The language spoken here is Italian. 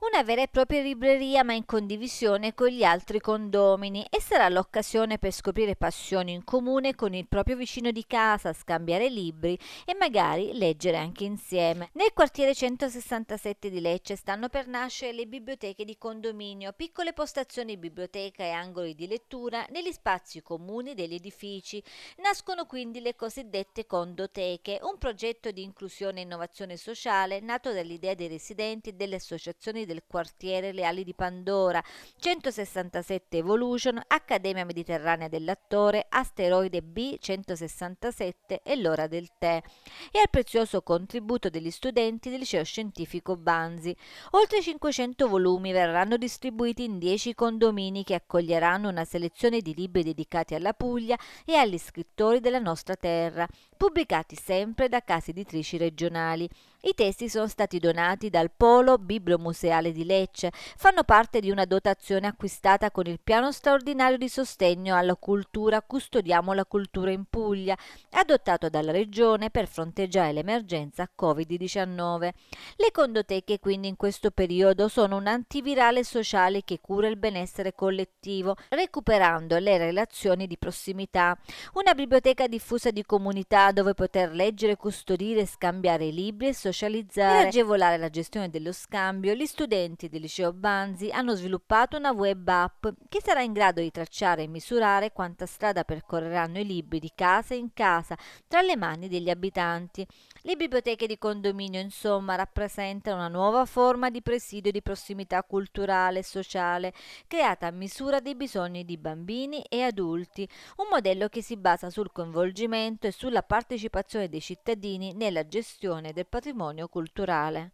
una vera e propria libreria ma in condivisione con gli altri condomini e sarà l'occasione per scoprire passioni in comune con il proprio vicino di casa, scambiare libri e magari leggere anche insieme. Nel quartiere 167 di Lecce stanno per nascere le biblioteche di condominio, piccole postazioni biblioteca e angoli di lettura negli spazi comuni degli edifici. Nascono quindi le cosiddette condoteche, un progetto di inclusione e innovazione sociale nato dall'idea dei residenti e delle associazioni del quartiere Le Ali di Pandora, 167 Evolution, Accademia Mediterranea dell'Attore, Asteroide B167 e L'ora del tè e al prezioso contributo degli studenti del liceo scientifico Banzi. Oltre 500 volumi verranno distribuiti in 10 condomini che accoglieranno una selezione di libri dedicati alla Puglia e agli scrittori della nostra terra, pubblicati sempre da case editrici regionali. I testi sono stati donati dal Polo Bibliomuseale di Lecce, fanno parte di una dotazione acquistata con il piano straordinario di sostegno alla cultura Custodiamo la cultura in Puglia, adottato dalla Regione per fronteggiare l'emergenza Covid-19. Le condoteche quindi in questo periodo sono un antivirale sociale che cura il benessere collettivo, recuperando le relazioni di prossimità. Una biblioteca diffusa di comunità dove poter leggere, custodire e scambiare libri e socializzare e agevolare la gestione dello scambio, gli studenti del liceo Banzi hanno sviluppato una web app che sarà in grado di tracciare e misurare quanta strada percorreranno i libri di casa in casa tra le mani degli abitanti. Le biblioteche di condominio, insomma, rappresentano una nuova forma di presidio di prossimità culturale e sociale creata a misura dei bisogni di bambini e adulti, un modello che si basa sul coinvolgimento e sulla partecipazione dei cittadini nella gestione del patrimonio patrimonio culturale